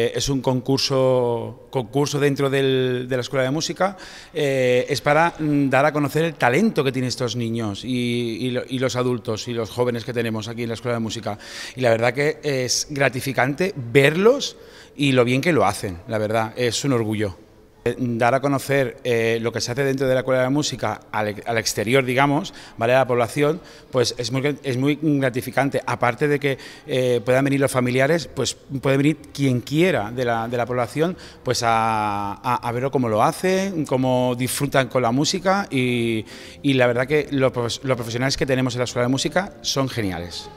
Eh, es un concurso, concurso dentro de la Escuela de Música, eh, es para mm, dar a conocer el talento que tienen estos niños y, los adultos y los jóvenes que tenemos aquí en la Escuela de Música. Y la verdad que es gratificante verlos y lo bien que lo hacen, la verdad, es un orgullo. Eh, dar a conocer eh, lo que se hace dentro de la Escuela de Música al, exterior, digamos, ¿vale? a la población, pues es muy, gratificante. Aparte de que eh, puedan venir los familiares, pues puede venir quien quiera de la, de la población pues a, ver cómo lo hacen, cómo disfrutan con la música y, la verdad que los profesionales que tenemos en la Escuela de Música son geniales.